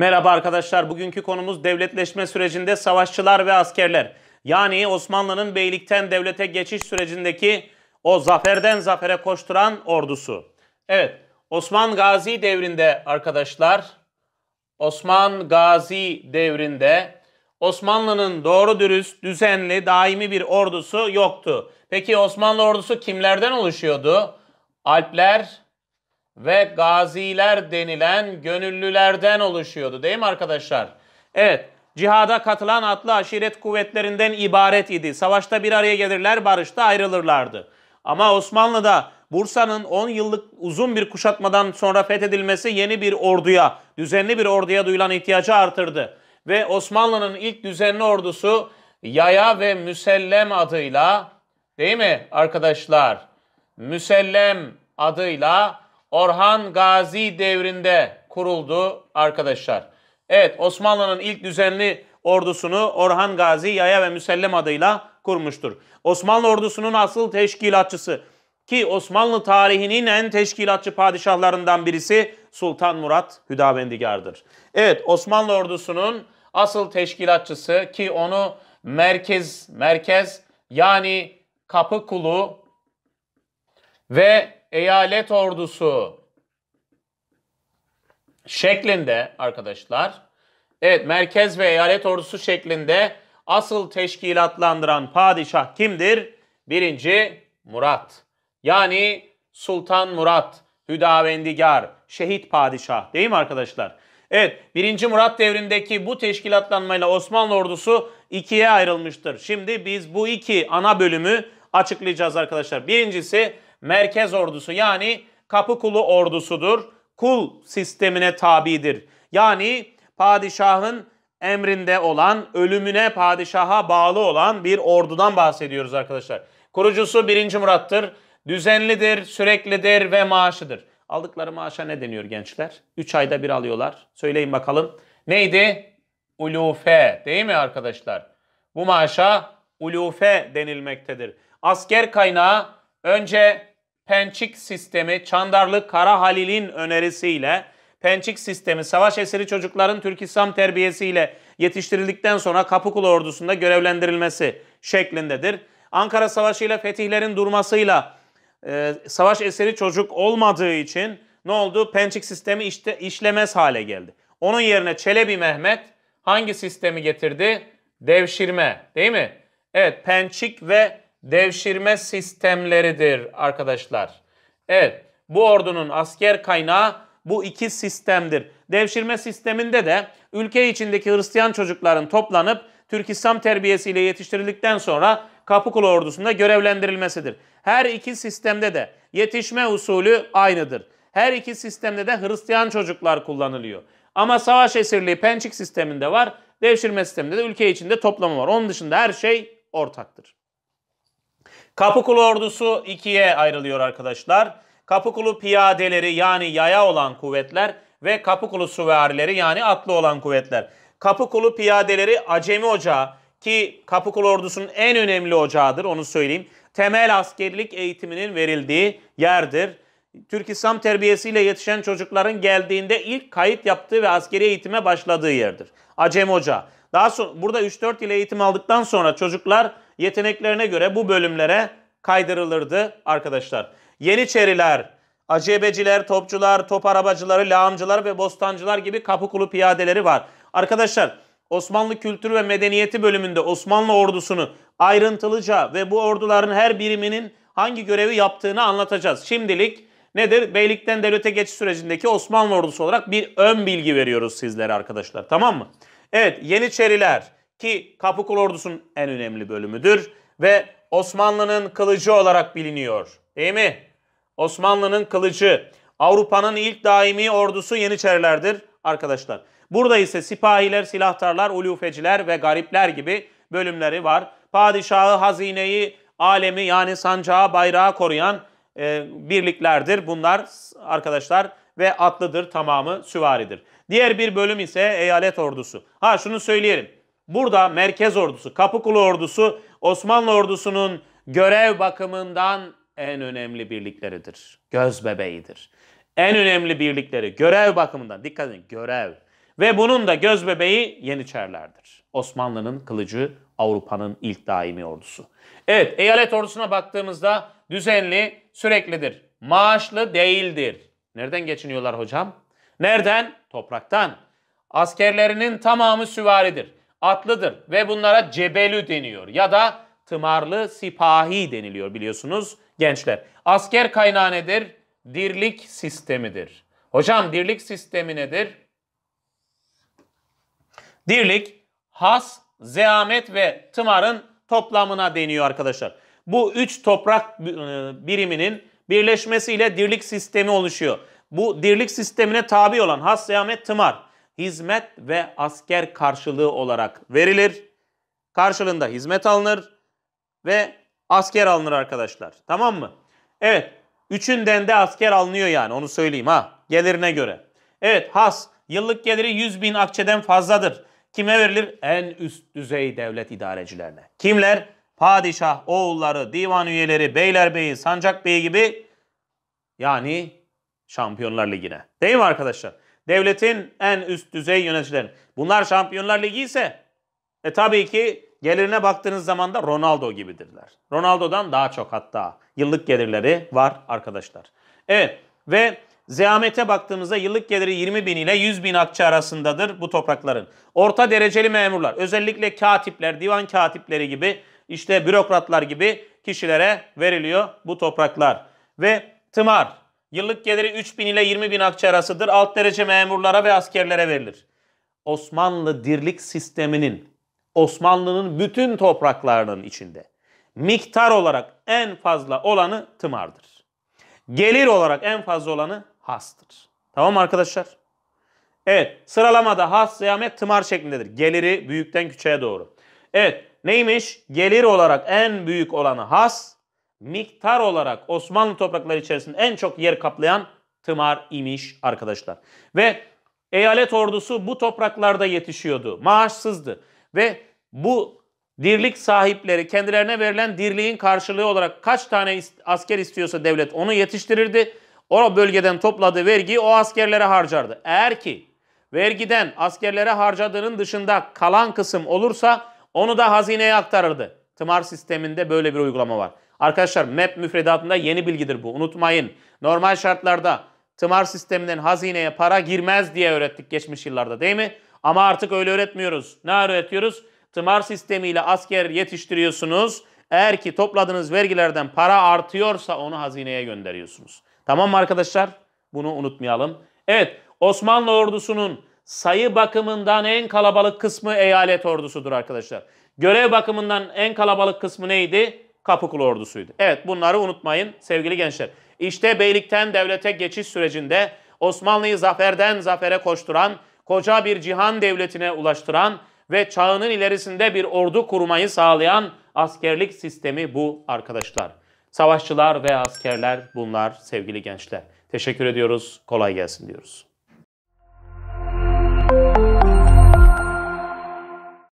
Merhaba arkadaşlar. Bugünkü konumuz devletleşme sürecinde savaşçılar ve askerler. Yani Osmanlı'nın beylikten devlete geçiş sürecindeki o zaferden zafere koşturan ordusu. Evet, Osman Gazi devrinde arkadaşlar, Osman Gazi devrinde Osmanlı'nın doğru dürüst, düzenli, daimi bir ordusu yoktu. Peki Osmanlı ordusu kimlerden oluşuyordu? Alpler, ve gaziler denilen gönüllülerden oluşuyordu değil mi arkadaşlar? Evet, cihada katılan atlı aşiret kuvvetlerinden ibaret idi. Savaşta bir araya gelirler, barışta ayrılırlardı. Ama Osmanlı'da Bursa'nın 10 yıllık uzun bir kuşatmadan sonra fethedilmesi yeni bir orduya, düzenli bir orduya duyulan ihtiyacı artırdı. Ve Osmanlı'nın ilk düzenli ordusu Yaya ve Müsellem adıyla değil mi arkadaşlar? Müsellem adıyla Orhan Gazi devrinde kuruldu arkadaşlar. Evet Osmanlı'nın ilk düzenli ordusunu Orhan Gazi Yaya ve Müsellem adıyla kurmuştur. Osmanlı ordusunun asıl teşkilatçısı ki Osmanlı tarihinin en teşkilatçı padişahlarından birisi Sultan Murat Hüdavendigar'dır. Evet Osmanlı ordusunun asıl teşkilatçısı ki onu merkez merkez yani kapı kulu ve eyalet ordusu şeklinde arkadaşlar. Evet merkez ve eyalet ordusu şeklinde asıl teşkilatlandıran padişah kimdir? Birinci Murat. Yani Sultan Murat, Hüdavendigar, şehit padişah değil mi arkadaşlar? Evet 1. Murat devrindeki bu teşkilatlanmayla Osmanlı ordusu ikiye ayrılmıştır. Şimdi biz bu iki ana bölümü açıklayacağız arkadaşlar. Birincisi merkez ordusu yani kapı kulu ordusudur. Kul sistemine tabidir. Yani padişahın emrinde olan, ölümüne padişaha bağlı olan bir ordudan bahsediyoruz arkadaşlar. Kurucusu 1. Murat'tır. Düzenlidir, süreklidir ve maaşıdır. Aldıkları maaşa ne deniyor gençler? 3 ayda bir alıyorlar. Söyleyin bakalım. Neydi? Ulufe değil mi arkadaşlar? Bu maaşa ulufe denilmektedir. Asker kaynağı önce pençik sistemi Çandarlı Kara Halil'in önerisiyle pençik sistemi savaş esiri çocukların Türk İslam terbiyesiyle yetiştirildikten sonra Kapıkulu ordusunda görevlendirilmesi şeklindedir. Ankara Savaşı ile fetihlerin durmasıyla e, savaş eseri çocuk olmadığı için ne oldu? Pençik sistemi işte işlemez hale geldi. Onun yerine Çelebi Mehmet hangi sistemi getirdi? Devşirme değil mi? Evet pençik ve devşirme sistemleridir arkadaşlar. Evet bu ordunun asker kaynağı bu iki sistemdir. Devşirme sisteminde de ülke içindeki Hristiyan çocukların toplanıp Türk İslam terbiyesiyle yetiştirildikten sonra Kapıkulu ordusunda görevlendirilmesidir. Her iki sistemde de yetişme usulü aynıdır. Her iki sistemde de Hristiyan çocuklar kullanılıyor. Ama savaş esirliği pençik sisteminde var, devşirme sisteminde de ülke içinde toplama var. Onun dışında her şey ortaktır. Kapıkulu ordusu ikiye ayrılıyor arkadaşlar. Kapıkulu piyadeleri yani yaya olan kuvvetler ve Kapıkulu süvarileri yani atlı olan kuvvetler. Kapıkulu piyadeleri Acemi Ocağı ki Kapıkulu ordusunun en önemli ocağıdır onu söyleyeyim. Temel askerlik eğitiminin verildiği yerdir. Türk İslam terbiyesiyle yetişen çocukların geldiğinde ilk kayıt yaptığı ve askeri eğitime başladığı yerdir. Acem Hoca. Daha sonra burada 3-4 yıl eğitim aldıktan sonra çocuklar yeteneklerine göre bu bölümlere kaydırılırdı arkadaşlar. Yeniçeriler, acebeciler, topçular, top arabacıları, lağımcılar ve bostancılar gibi kapı kulu piyadeleri var. Arkadaşlar Osmanlı Kültürü ve Medeniyeti bölümünde Osmanlı ordusunu ayrıntılıca ve bu orduların her biriminin hangi görevi yaptığını anlatacağız. Şimdilik nedir? Beylikten devlete geçiş sürecindeki Osmanlı ordusu olarak bir ön bilgi veriyoruz sizlere arkadaşlar. Tamam mı? Evet Yeniçeriler, ki Kapıkul ordusunun en önemli bölümüdür ve Osmanlı'nın kılıcı olarak biliniyor. Değil mi? Osmanlı'nın kılıcı. Avrupa'nın ilk daimi ordusu Yeniçerilerdir arkadaşlar. Burada ise sipahiler, silahtarlar, ulufeciler ve garipler gibi bölümleri var. Padişahı, hazineyi, alemi yani sancağı, bayrağı koruyan e, birliklerdir. Bunlar arkadaşlar ve atlıdır tamamı süvaridir. Diğer bir bölüm ise eyalet ordusu. Ha şunu söyleyelim. Burada merkez ordusu, Kapıkulu ordusu Osmanlı ordusunun görev bakımından en önemli birlikleridir. Göz bebeğidir. En önemli birlikleri görev bakımından dikkat edin görev. Ve bunun da göz bebeği Yeniçerilerdir. Osmanlı'nın kılıcı Avrupa'nın ilk daimi ordusu. Evet eyalet ordusuna baktığımızda düzenli süreklidir. Maaşlı değildir. Nereden geçiniyorlar hocam? Nereden? Topraktan. Askerlerinin tamamı süvaridir atlıdır ve bunlara cebelü deniyor ya da tımarlı sipahi deniliyor biliyorsunuz gençler. Asker kaynağı nedir? Dirlik sistemidir. Hocam dirlik sistemi nedir? Dirlik has, zeamet ve tımarın toplamına deniyor arkadaşlar. Bu üç toprak e, biriminin birleşmesiyle dirlik sistemi oluşuyor. Bu dirlik sistemine tabi olan has, zeamet, tımar hizmet ve asker karşılığı olarak verilir. Karşılığında hizmet alınır ve asker alınır arkadaşlar. Tamam mı? Evet. Üçünden de asker alınıyor yani onu söyleyeyim ha. Gelirine göre. Evet has yıllık geliri 100 bin akçeden fazladır. Kime verilir? En üst düzey devlet idarecilerine. Kimler? Padişah, oğulları, divan üyeleri, beylerbeyi, sancak beyi gibi yani Şampiyonlar Ligi'ne. Değil mi arkadaşlar? devletin en üst düzey yöneticileri. Bunlar Şampiyonlar Ligi ise e tabii ki gelirine baktığınız zaman da Ronaldo gibidirler. Ronaldo'dan daha çok hatta yıllık gelirleri var arkadaşlar. Evet ve Ziyamete baktığımızda yıllık geliri 20 bin ile 100 bin akçe arasındadır bu toprakların. Orta dereceli memurlar özellikle katipler, divan katipleri gibi işte bürokratlar gibi kişilere veriliyor bu topraklar. Ve tımar Yıllık geliri 3 bin ile 20 bin akçe arasıdır. Alt derece memurlara ve askerlere verilir. Osmanlı dirlik sisteminin, Osmanlı'nın bütün topraklarının içinde miktar olarak en fazla olanı tımardır. Gelir olarak en fazla olanı hastır. Tamam arkadaşlar? Evet sıralamada has, ziyamet, tımar şeklindedir. Geliri büyükten küçüğe doğru. Evet neymiş? Gelir olarak en büyük olanı has, miktar olarak Osmanlı toprakları içerisinde en çok yer kaplayan tımar imiş arkadaşlar. Ve eyalet ordusu bu topraklarda yetişiyordu. Maaşsızdı. Ve bu dirlik sahipleri kendilerine verilen dirliğin karşılığı olarak kaç tane asker istiyorsa devlet onu yetiştirirdi. O bölgeden topladığı vergiyi o askerlere harcardı. Eğer ki vergiden askerlere harcadığının dışında kalan kısım olursa onu da hazineye aktarırdı. Tımar sisteminde böyle bir uygulama var. Arkadaşlar MEP müfredatında yeni bilgidir bu. Unutmayın. Normal şartlarda tımar sisteminden hazineye para girmez diye öğrettik geçmiş yıllarda değil mi? Ama artık öyle öğretmiyoruz. Ne öğretiyoruz? Tımar sistemiyle asker yetiştiriyorsunuz. Eğer ki topladığınız vergilerden para artıyorsa onu hazineye gönderiyorsunuz. Tamam mı arkadaşlar? Bunu unutmayalım. Evet Osmanlı ordusunun sayı bakımından en kalabalık kısmı eyalet ordusudur arkadaşlar. Görev bakımından en kalabalık kısmı neydi? Kapıkulu ordusuydu. Evet bunları unutmayın sevgili gençler. İşte beylikten devlete geçiş sürecinde Osmanlı'yı zaferden zafere koşturan, koca bir cihan devletine ulaştıran ve çağının ilerisinde bir ordu kurmayı sağlayan askerlik sistemi bu arkadaşlar. Savaşçılar ve askerler bunlar sevgili gençler. Teşekkür ediyoruz. Kolay gelsin diyoruz.